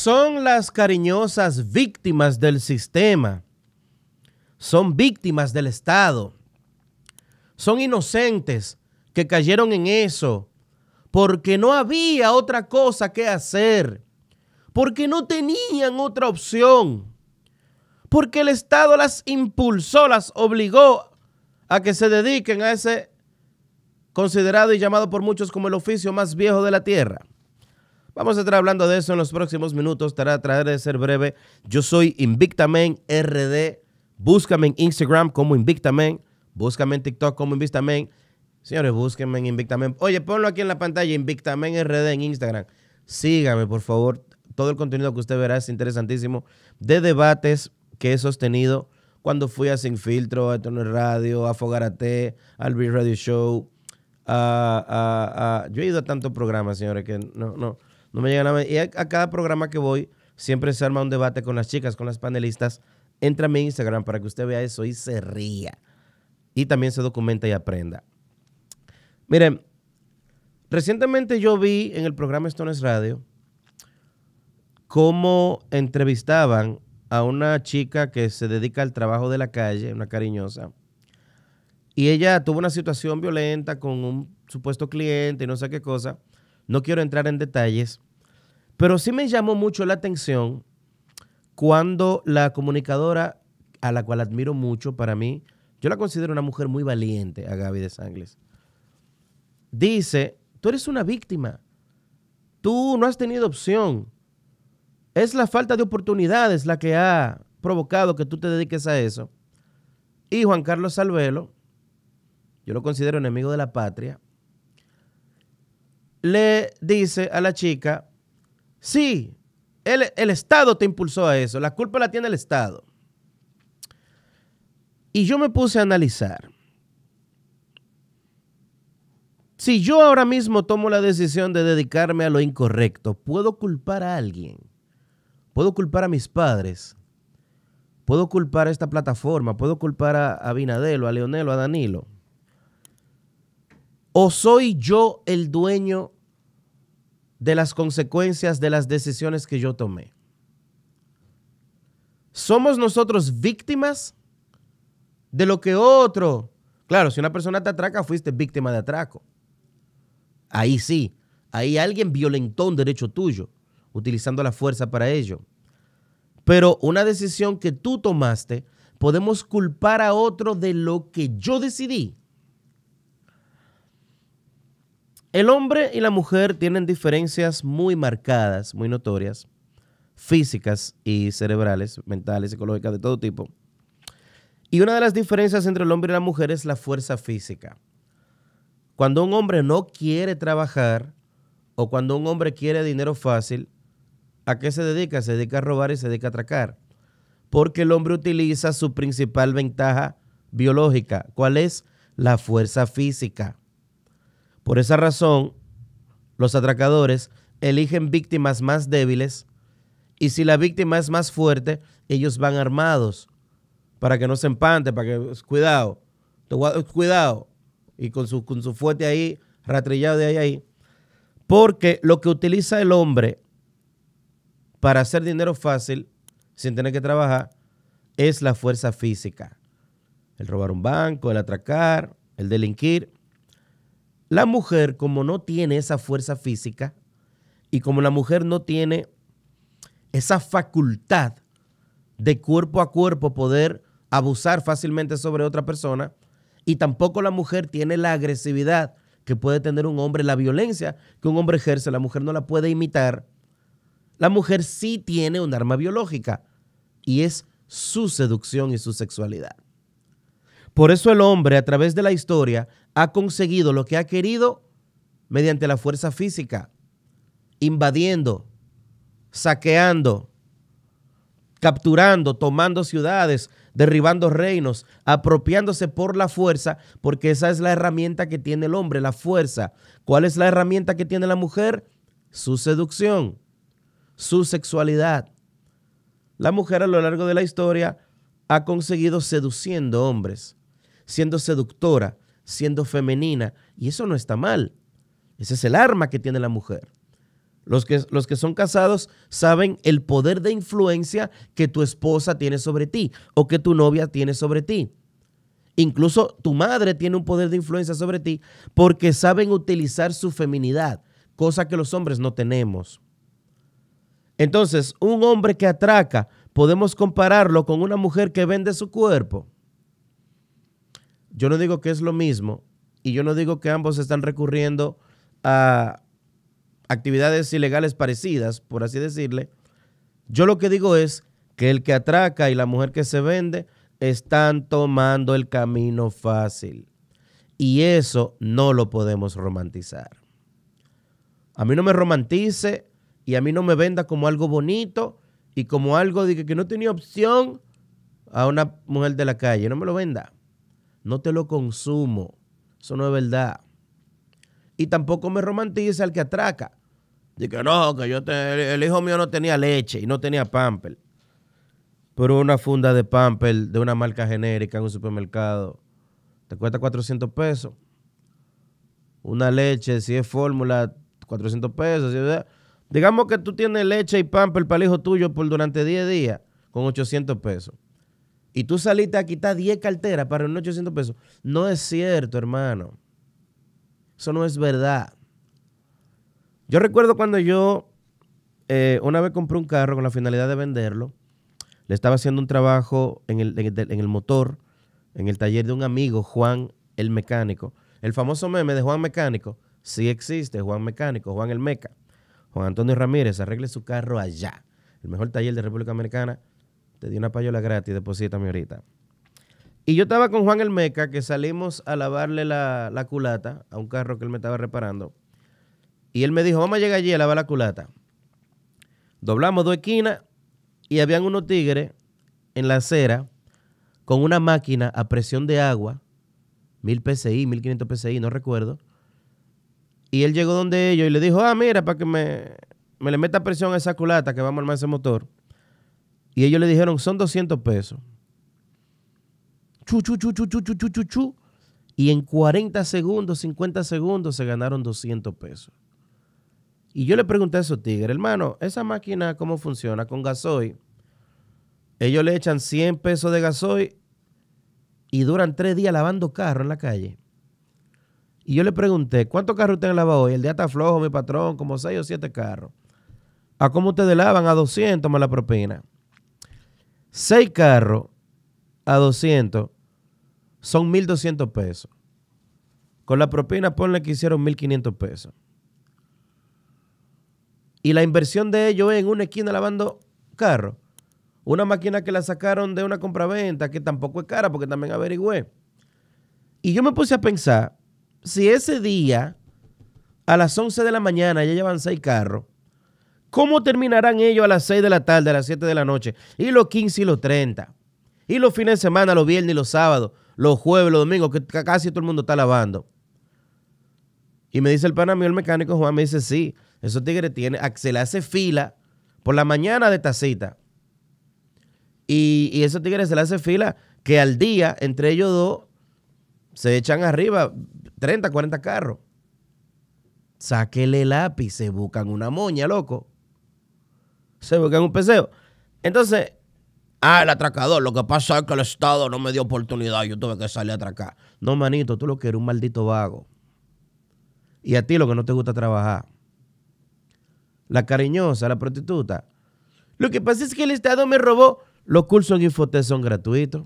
son las cariñosas víctimas del sistema, son víctimas del Estado, son inocentes que cayeron en eso porque no había otra cosa que hacer, porque no tenían otra opción, porque el Estado las impulsó, las obligó a que se dediquen a ese considerado y llamado por muchos como el oficio más viejo de la tierra. Vamos a estar hablando de eso en los próximos minutos. Trataré de ser breve. Yo soy Invictamen RD. Búscame en Instagram como Invictamen. Búscame en TikTok como Invictamen. Señores, búsquenme en Invictamen. Oye, ponlo aquí en la pantalla, Invictamen RD en Instagram. Sígame, por favor. Todo el contenido que usted verá es interesantísimo. De debates que he sostenido cuando fui a Sin Filtro, a Tono Radio, a Fogarate, al Big Radio Show. Ah, ah, ah. Yo he ido a tantos programas, señores, que no, no, no me llega Y a, cada programa que voy, siempre se arma un debate con las chicas, con las panelistas. Entra a mi Instagram para que usted vea eso y se ría. Y también se documenta y aprenda. Miren, recientemente yo vi en el programa Stones Radio cómo entrevistaban a una chica que se dedica al trabajo de la calle, una cariñosa. Y ella tuvo una situación violenta con un supuesto cliente y no sé qué cosa. No quiero entrar en detalles, pero sí me llamó mucho la atención cuando la comunicadora, a la cual admiro mucho para mí, yo la considero una mujer muy valiente, a Gaby de Sangles, dice, tú eres una víctima, tú no has tenido opción, es la falta de oportunidades la que ha provocado que tú te dediques a eso. Y Juan Carlos Salvelo, yo lo considero enemigo de la patria, le dice a la chica, sí, el, Estado te impulsó a eso, la culpa la tiene el Estado. Y yo me puse a analizar. Si yo ahora mismo tomo la decisión de dedicarme a lo incorrecto, puedo culpar a alguien. Puedo culpar a mis padres. Puedo culpar a esta plataforma. Puedo culpar a, a Vinadelo, a Leonelo, a Danilo. ¿O soy yo el dueño de las consecuencias de las decisiones que yo tomé. ¿Somos nosotros víctimas de lo que otro? Claro, si una persona te atraca, fuiste víctima de atraco. Ahí sí, ahí alguien violentó un derecho tuyo, utilizando la fuerza para ello. Pero una decisión que tú tomaste, podemos culpar a otro de lo que yo decidí. El hombre y la mujer tienen diferencias muy marcadas, muy notorias, físicas y cerebrales, mentales, psicológicas, de todo tipo. Y una de las diferencias entre el hombre y la mujer es la fuerza física. Cuando un hombre no quiere trabajar o cuando un hombre quiere dinero fácil, ¿a qué se dedica? Se dedica a robar y se dedica a atracar. Porque el hombre utiliza su principal ventaja biológica. ¿Cuál es? La fuerza física. Por esa razón, los atracadores eligen víctimas más débiles y si la víctima es más fuerte, ellos van armados para que no se empante, para que cuidado, cuidado y con su, con su fuerte ahí, ratrillado de ahí ahí. Porque lo que utiliza el hombre para hacer dinero fácil, sin tener que trabajar, es la fuerza física. El robar un banco, el atracar, el delinquir. La mujer, como no tiene esa fuerza física y como la mujer no tiene esa facultad de cuerpo a cuerpo poder abusar fácilmente sobre otra persona, y tampoco la mujer tiene la agresividad que puede tener un hombre, la violencia que un hombre ejerce, la mujer no la puede imitar, la mujer sí tiene un arma biológica y es su seducción y su sexualidad. Por eso el hombre a través de la historia ha conseguido lo que ha querido mediante la fuerza física, invadiendo, saqueando, capturando, tomando ciudades, derribando reinos, apropiándose por la fuerza, porque esa es la herramienta que tiene el hombre, la fuerza. ¿Cuál es la herramienta que tiene la mujer? Su seducción, su sexualidad. La mujer a lo largo de la historia ha conseguido seduciendo hombres siendo seductora, siendo femenina, y eso no está mal. Ese es el arma que tiene la mujer. Los que, los que, son casados saben el poder de influencia que tu esposa tiene sobre ti o que tu novia tiene sobre ti. Incluso tu madre tiene un poder de influencia sobre ti porque saben utilizar su feminidad, cosa que los hombres no tenemos. Entonces, un hombre que atraca, podemos compararlo con una mujer que vende su cuerpo. Yo no digo que es lo mismo y yo no digo que ambos están recurriendo a actividades ilegales parecidas, por así decirle. Yo lo que digo es que el que atraca y la mujer que se vende están tomando el camino fácil. Y eso no lo podemos romantizar. A mí no me romantice y a mí no me venda como algo bonito y como algo de que no tenía opción a una mujer de la calle. No me lo venda no te lo consumo, eso no es verdad. Y tampoco me romantiza al que atraca. Dice, no, que yo el hijo mío no tenía leche y no tenía pamper. Pero una funda de pamper de una marca genérica en un supermercado te cuesta 400 pesos. Una leche, si es fórmula, 400 pesos. digamos que tú tienes leche y pamper para el hijo tuyo por durante 10 días con 800 pesos y tú saliste a quitar 10 carteras para unos 800 pesos, no es cierto, hermano. Eso no es verdad. Yo recuerdo cuando yo eh, una vez compré un carro con la finalidad de venderlo. Le estaba haciendo un trabajo en el, en, el, en el, motor, en el taller de un amigo, Juan el Mecánico. El famoso meme de Juan Mecánico, sí existe, Juan Mecánico, Juan el Meca. Juan Antonio Ramírez, arregle su carro allá. El mejor taller de República Americana, te di una payola gratis, deposítame ahorita. Y yo estaba con Juan el Meca, que salimos a lavarle la, culata a un carro que él me estaba reparando. Y él me dijo, vamos a llegar allí a lavar la culata. Doblamos dos esquinas y habían unos tigres en la acera con una máquina a presión de agua, 1000 PSI, 1500 PSI, no recuerdo. Y él llegó donde ellos y le dijo, ah, mira, para que me, me le meta presión a esa culata que vamos a armar ese motor. Y ellos le dijeron, son 200 pesos. Chu, chu, chu, chu, chu, chu, chu, chu, Y en 40 segundos, 50 segundos se ganaron 200 pesos. Y yo le pregunté a esos tigres, hermano, esa máquina, ¿cómo funciona? Con gasoil. Ellos le echan 100 pesos de gasoil y duran tres días lavando carros en la calle. Y yo le pregunté, ¿cuántos carros ustedes han hoy? El día está flojo, mi patrón, como 6 o 7 carros. ¿A cómo ustedes lavan? A 200 más la propina seis carros a 200 son 1.200 pesos. Con la propina ponle que hicieron 1.500 pesos. Y la inversión de ellos en una esquina lavando carros. Una máquina que la sacaron de una compraventa, que tampoco es cara porque también averigüé. Y yo me puse a pensar, si ese día a las 11 de la mañana ya llevan seis carros, ¿Cómo terminarán ellos a las 6 de la tarde, a las 7 de la noche? Y los 15 y los 30. Y los fines de semana, los viernes y los sábados, los jueves, los domingos, que casi todo el mundo está lavando. Y me dice el pana el mecánico Juan, me dice, sí, esos tigres se le hace fila por la mañana de tacita. Y, y esos tigres se le hace fila que al día, entre ellos dos, se echan arriba 30, 40 carros. Sáquele lápiz, se buscan una moña, loco. Se buscan un peseo. Entonces, ah, el atracador. Lo que pasa es que el Estado no me dio oportunidad. Yo tuve que salir a atracar. No, manito, tú lo que eres un maldito vago. Y a ti lo que no te gusta trabajar. La cariñosa, la prostituta. Lo que pasa es que el Estado me robó. Los cursos en Infotel son gratuitos.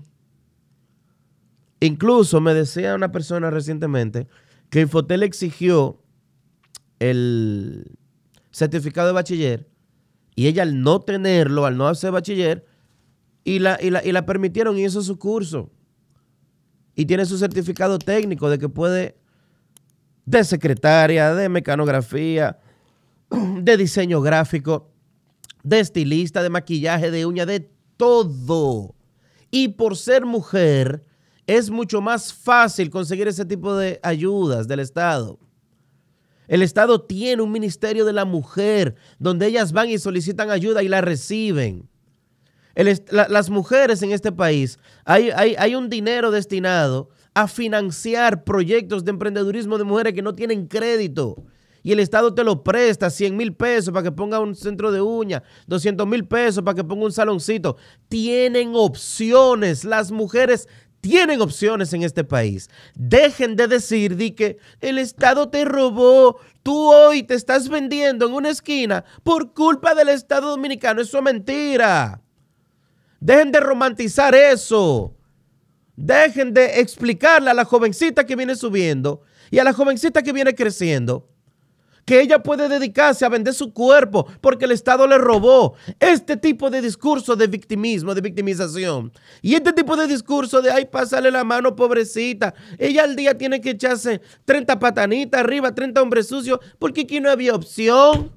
Incluso me decía una persona recientemente que Infotel exigió el certificado de bachiller y ella al no tenerlo, al no hacer bachiller, y la, permitieron y hizo su curso. Y tiene su certificado técnico de que puede de secretaria, de mecanografía, de diseño gráfico, de estilista, de maquillaje, de uña, de todo. Y por ser mujer, es mucho más fácil conseguir ese tipo de ayudas del Estado. El Estado tiene un ministerio de la mujer donde ellas van y solicitan ayuda y la reciben. las mujeres en este país, hay, hay un dinero destinado a financiar proyectos de emprendedurismo de mujeres que no tienen crédito y el Estado te lo presta, 100 mil pesos para que ponga un centro de uña, 200 mil pesos para que ponga un saloncito. Tienen opciones, las mujeres tienen opciones en este país. Dejen de decir di que el Estado te robó, tú hoy te estás vendiendo en una esquina por culpa del Estado dominicano. Eso es mentira. Dejen de romantizar eso. Dejen de explicarle a la jovencita que viene subiendo y a la jovencita que viene creciendo que ella puede dedicarse a vender su cuerpo porque el Estado le robó. Este tipo de discurso de victimismo, de victimización. Y este tipo de discurso de, ay, pásale la mano, pobrecita. Ella al día tiene que echarse 30 patanitas arriba, 30 hombres sucios, porque aquí no había opción.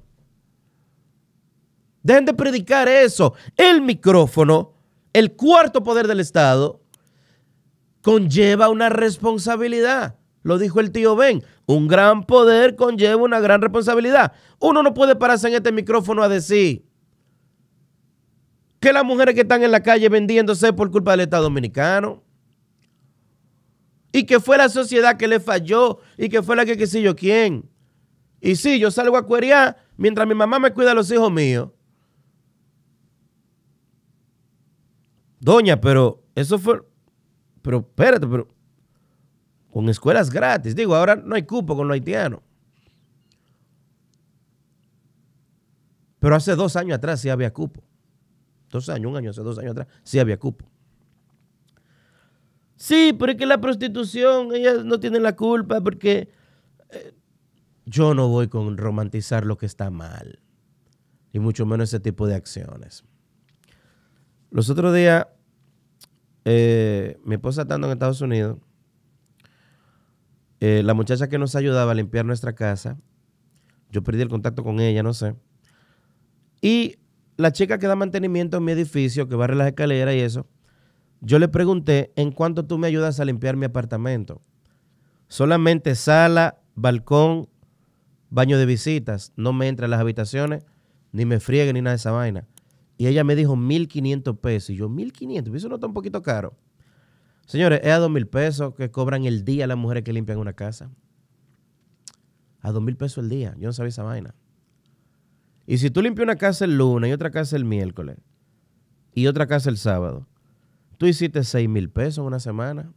Dejen de predicar eso. El micrófono, el cuarto poder del Estado, conlleva una responsabilidad. Lo dijo el tío Ben. Un gran poder conlleva una gran responsabilidad. Uno no puede pararse en este micrófono a decir que las mujeres que están en la calle vendiéndose por culpa del Estado Dominicano. Y que fue la sociedad que le falló y que fue la que qué yo quién. Y sí, yo salgo a cuerear mientras mi mamá me cuida de los hijos míos. Doña, pero eso fue. Pero espérate, pero con escuelas gratis. Digo, ahora no hay cupo con los haitianos. Pero hace dos años atrás sí había cupo. Dos años, un año, hace dos años atrás sí había cupo. Sí, pero es que la prostitución, ellas no tienen la culpa porque eh, yo no voy con romantizar lo que está mal. Y mucho menos ese tipo de acciones. Los otros días, eh, mi esposa estando en Estados Unidos, eh, la muchacha que nos ayudaba a limpiar nuestra casa, yo perdí el contacto con ella, no sé. Y la chica que da mantenimiento en mi edificio, que barre las escaleras y eso, yo le pregunté, ¿en cuánto tú me ayudas a limpiar mi apartamento? Solamente sala, balcón, baño de visitas. No me entra en las habitaciones, ni me friegue, ni nada de esa vaina. Y ella me dijo 1.500 pesos. Y yo, 1.500, eso no está un poquito caro. Señores, es a dos mil pesos que cobran el día las mujeres que limpian una casa. A dos mil pesos el día. Yo no sabía esa vaina. Y si tú limpias una casa el lunes y otra casa el miércoles y otra casa el sábado, tú hiciste seis mil pesos en una semana.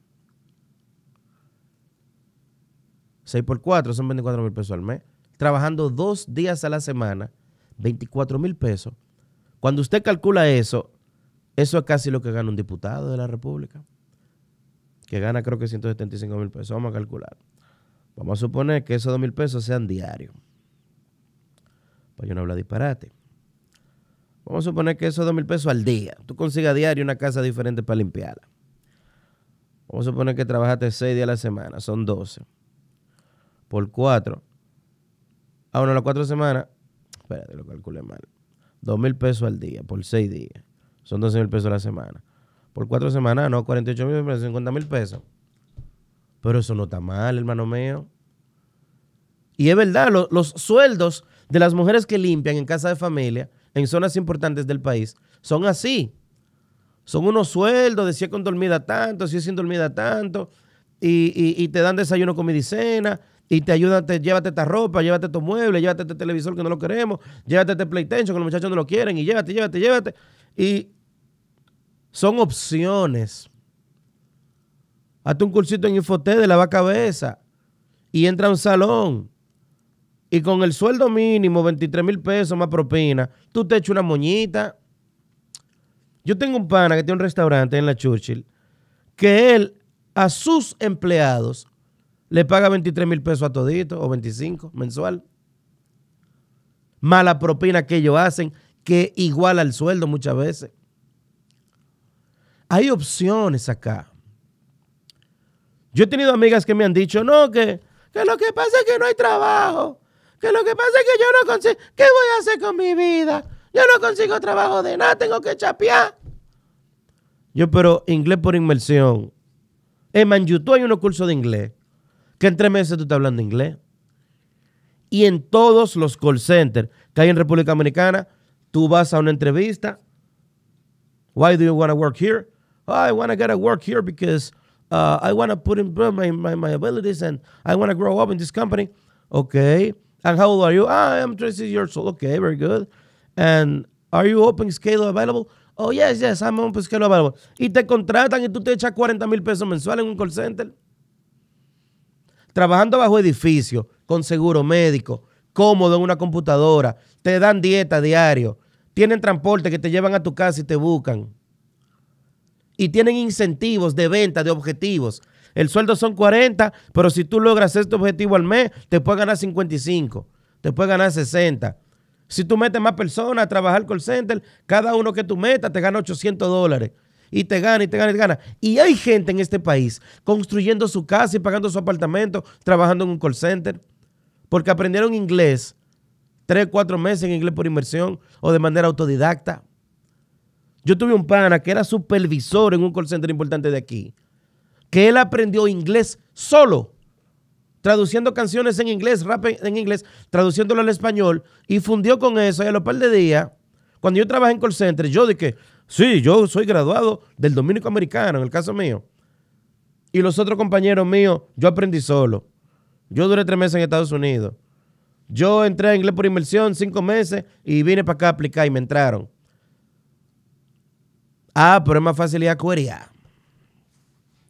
6 por 4 son 24 mil pesos al mes. Trabajando dos días a la semana, 24 mil pesos. Cuando usted calcula eso, eso es casi lo que gana un diputado de la República que gana creo que 175 mil pesos. Vamos a calcular. Vamos a suponer que esos 2 mil pesos sean diarios. Pues yo no hablo disparate. Vamos a suponer que esos 2 mil pesos al día. Tú consigas diario una casa diferente para limpiarla. Vamos a suponer que trabajaste 6 días a la semana. Son 12. Por 4. Ah, bueno, las 4 semanas. Espérate, lo calculé mal. 2 mil pesos al día por 6 días. Son 12 mil pesos a la semana por cuatro semanas, no, 48 mil, pesos, 50 mil pesos. Pero eso no está mal, hermano mío. Y es verdad, los sueldos de las mujeres que limpian en casa de familia, en zonas importantes del país, son así. Son unos sueldos de si es con dormida tanto, si es sin dormida tanto, y, te dan desayuno, con medicina, y te ayudan, te, llévate esta ropa, llévate tu muebles, llévate este televisor que no lo queremos, llévate este PlayStation que los muchachos no lo quieren, y llévate, llévate, llévate. Y son opciones. Hazte un cursito en Infoté de la cabeza y entra a un salón. Y con el sueldo mínimo, 23 mil pesos más propina, tú te echas una moñita. Yo tengo un pana que tiene un restaurante en la Churchill que él a sus empleados le paga 23 mil pesos a todito o 25 mensual. Mala propina que ellos hacen, que iguala el sueldo muchas veces hay opciones acá. Yo he tenido amigas que me han dicho, no, que, lo que pasa es que no hay trabajo, que lo que pasa es que yo no consigo, ¿qué voy a hacer con mi vida? Yo no consigo trabajo de nada, tengo que chapear. Yo, pero inglés por inmersión. En, en hay unos cursos de inglés, que en tres meses tú estás hablando inglés. Y en todos los call centers que hay en República Dominicana, tú vas a una entrevista. Why do you want to work here? oh, I want to to work here because uh, I want to put in my, my, my abilities and I want to grow up in this company. Okay. And how old are you? Ah, I'm 36 years old. Okay, very good. And are you open scale available? Oh, yes, yes, I'm open scale available. Y te contratan y tú te echas 40 mil pesos mensuales en un call center. Trabajando bajo edificio, con seguro médico, cómodo en una computadora, te dan dieta diario, tienen transporte que te llevan a tu casa y te buscan y tienen incentivos de venta, de objetivos. El sueldo son 40, pero si tú logras este objetivo al mes, te puedes ganar 55, te puedes ganar 60. Si tú metes más personas a trabajar call center, cada uno que tú metas te gana 800 dólares. Y te gana, y te gana, y te gana. Y hay gente en este país construyendo su casa y pagando su apartamento, trabajando en un call center. Porque aprendieron inglés tres, cuatro meses en inglés por inversión o de manera autodidacta. Yo tuve un pana que era supervisor en un call center importante de aquí, que él aprendió inglés solo, traduciendo canciones en inglés, rap en inglés, traduciéndolo al español, y fundió con eso. Y a los par de días, cuando yo trabajé en call center, yo dije, sí, yo soy graduado del dominico americano, en el caso mío. Y los otros compañeros míos, yo aprendí solo. Yo duré tres meses en Estados Unidos. Yo entré a inglés por inmersión cinco meses y vine para acá a aplicar y me entraron. Ah, pero es más fácil ir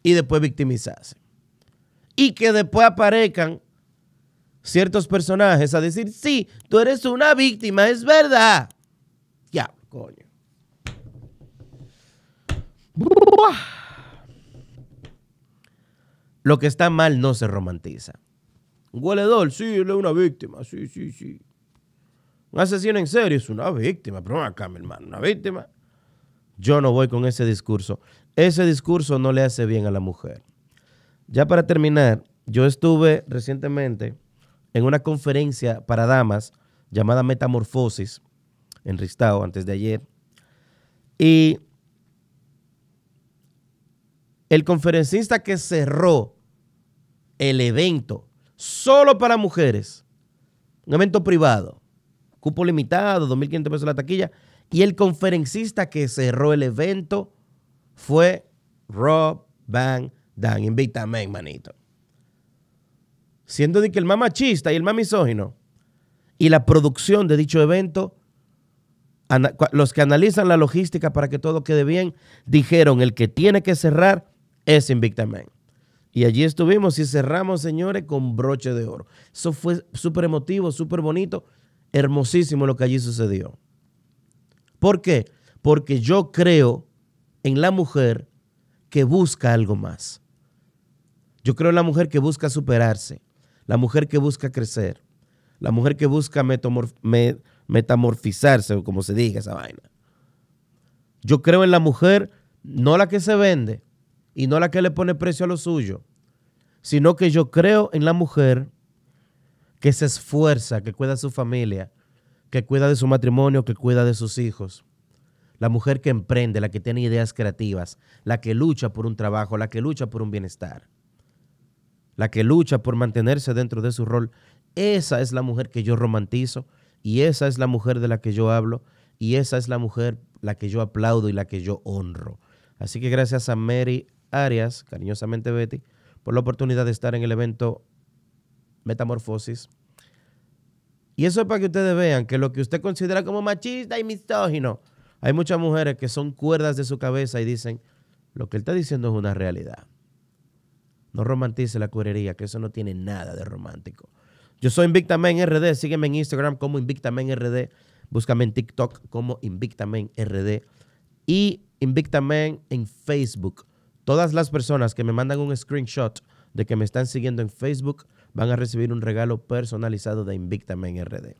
y después victimizarse. Y que después aparezcan ciertos personajes a decir, sí, tú eres una víctima, es verdad. Ya, coño. Lo que está mal no se romantiza. Un sí, él es una víctima, sí, sí, sí. Un asesino en serio es una víctima, pero acá, mi hermano, una víctima. Yo no voy con ese discurso. Ese discurso no le hace bien a la mujer. Ya para terminar, yo estuve recientemente en una conferencia para damas llamada Metamorfosis en Ristau, antes de ayer. Y el conferencista que cerró el evento solo para mujeres, un evento privado, cupo limitado, 2.500 pesos la taquilla, y el conferencista que cerró el evento fue Rob Van Dam. Invictamen, manito. Siendo de que el más machista y el más misógino y la producción de dicho evento, los que analizan la logística para que todo quede bien, dijeron el que tiene que cerrar es Invictamen. Y allí estuvimos y cerramos, señores, con broche de oro. Eso fue súper emotivo, súper bonito, hermosísimo lo que allí sucedió. ¿Por qué? Porque yo creo en la mujer que busca algo más. Yo creo en la mujer que busca superarse, la mujer que busca crecer, la mujer que busca metamorfizarse, como se diga esa vaina. Yo creo en la mujer, no la que se vende y no la que le pone precio a lo suyo, sino que yo creo en la mujer que se esfuerza, que cuida a su familia, que cuida de su matrimonio, que cuida de sus hijos. La mujer que emprende, la que tiene ideas creativas, la que lucha por un trabajo, la que lucha por un bienestar, la que lucha por mantenerse dentro de su rol. Esa es la mujer que yo romantizo y esa es la mujer de la que yo hablo y esa es la mujer la que yo aplaudo y la que yo honro. Así que gracias a Mary Arias, cariñosamente Betty, por la oportunidad de estar en el evento Metamorfosis y eso es para que ustedes vean que lo que usted considera como machista y misógino, hay muchas mujeres que son cuerdas de su cabeza y dicen, lo que él está diciendo es una realidad. No romantice la curería, que eso no tiene nada de romántico. Yo soy Invictamen RD, sígueme en Instagram como Invictamen RD, búscame en TikTok como Invictamen RD y Invictamen en Facebook. Todas las personas que me mandan un screenshot de que me están siguiendo en Facebook, van a recibir un regalo personalizado de Invicta en RD.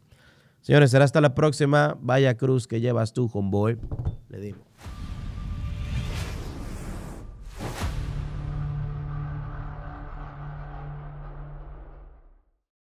Señores, será hasta la próxima. Vaya cruz que llevas tú, homeboy. Le digo.